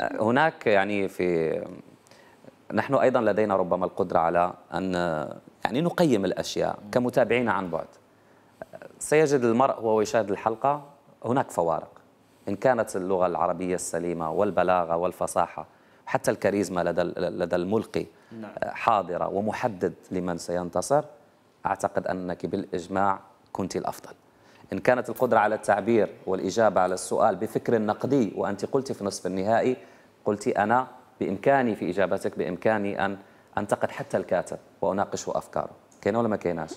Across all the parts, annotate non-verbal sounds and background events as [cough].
هناك يعني في نحن ايضا لدينا ربما القدره على ان يعني نقيم الاشياء كمتابعين عن بعد سيجد المرء وهو يشاهد الحلقه هناك فوارق ان كانت اللغه العربيه السليمه والبلاغه والفصاحه حتى الكاريزما لدى لدى الملقي نعم. حاضره ومحدد لمن سينتصر اعتقد انك بالاجماع كنت الافضل إن كانت القدرة على التعبير والإجابة على السؤال بفكر نقدي وأنت قلت في نصف النهائي قلت أنا بإمكاني في إجابتك بإمكاني أن أنتقد حتى الكاتب وأناقش أفكاره كاينه ولا ما كيناش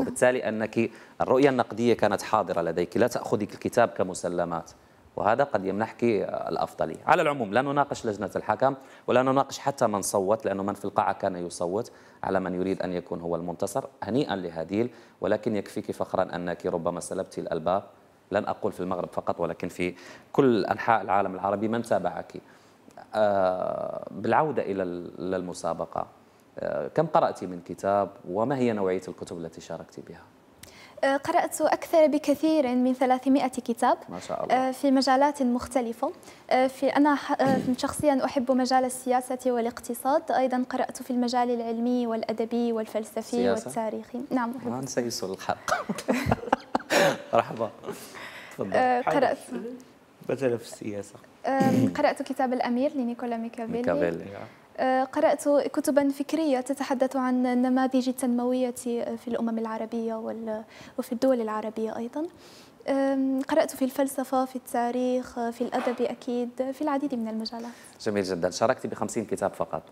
وبالتالي أنك الرؤية النقدية كانت حاضرة لديك لا تأخذك الكتاب كمسلمات وهذا قد يمنحك الأفضلية على العموم لا نناقش لجنة الحكم ولا نناقش حتى من صوت لأنه من في القاعة كان يصوت على من يريد أن يكون هو المنتصر هنيئا لهديل ولكن يكفيك فخرا أنك ربما سلبت الألباب لن أقول في المغرب فقط ولكن في كل أنحاء العالم العربي من تابعك آه، بالعودة إلى المسابقة آه، كم قرأت من كتاب وما هي نوعية الكتب التي شاركت بها؟ أه، قرأت أكثر بكثير من 300 كتاب ما شاء الله. أه، في مجالات مختلفة أه، في أنا شخصيا أحب مجال السياسة والاقتصاد أيضا قرأت في المجال العلمي والأدبي والفلسفي سياسة. والتاريخي نعم أحب. ما نسيس الحق [laughs] مرحبا قرأت بدل في السياسة قرأت كتاب الأمير لنيكولا ميكافيلي ميكافيلي آه، قرأت كتبا فكرية تتحدث عن النماذج التنموية في الأمم العربية وفي الدول العربية أيضا قرأت في الفلسفة في التاريخ في الأدب أكيد في العديد من المجالات جميل جدا شاركت بخمسين كتاب فقط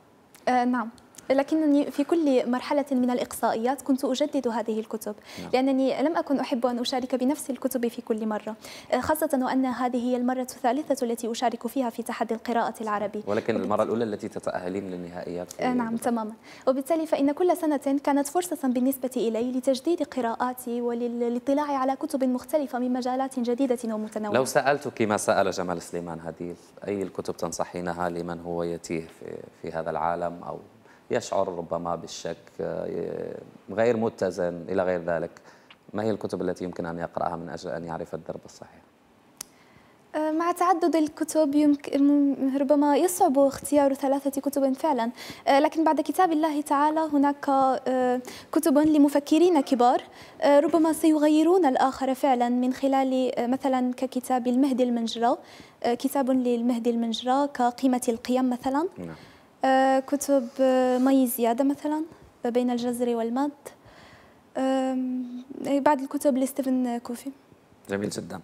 آه، نعم لكنني في كل مرحلة من الإقصائيات كنت أجدد هذه الكتب نعم. لأنني لم أكن أحب أن أشارك بنفس الكتب في كل مرة آه، خاصة وأن هذه هي المرة الثالثة التي أشارك فيها في تحدي القراءة العربي ولكن وبت... المرة الأولى التي تتأهلين للنهائيات آه، نعم تماما وبالتالي فإن كل سنة كانت فرصة بالنسبة إلي لتجديد قراءاتي وللاطلاع على كتب مختلفة من مجالات جديدة ومتنوعة لو سألتك ما سأل جمال سليمان هديل أي الكتب تنصحينها لمن هو يتيه في, في هذا العالم أو يشعر ربما بالشك آه، غير متزن إلى غير ذلك ما هي الكتب التي يمكن أن يقرأها من أجل أن يعرف الدرب الصحيح؟ آه، مع تعدد الكتب يمكن ربما يصعب اختيار ثلاثة كتب فعلا آه، لكن بعد كتاب الله تعالى هناك كتب لمفكرين كبار ربما سيغيرون الآخر فعلا من خلال مثلا ككتاب المهدي المنجرة كتاب للمهدي المنجرة كقيمة القيم مثلا نعم. آه، كتب آه، مي زيادة مثلا بين الجزر والمد إيه، بعض الكتب لستيفن كوفي جميل جدا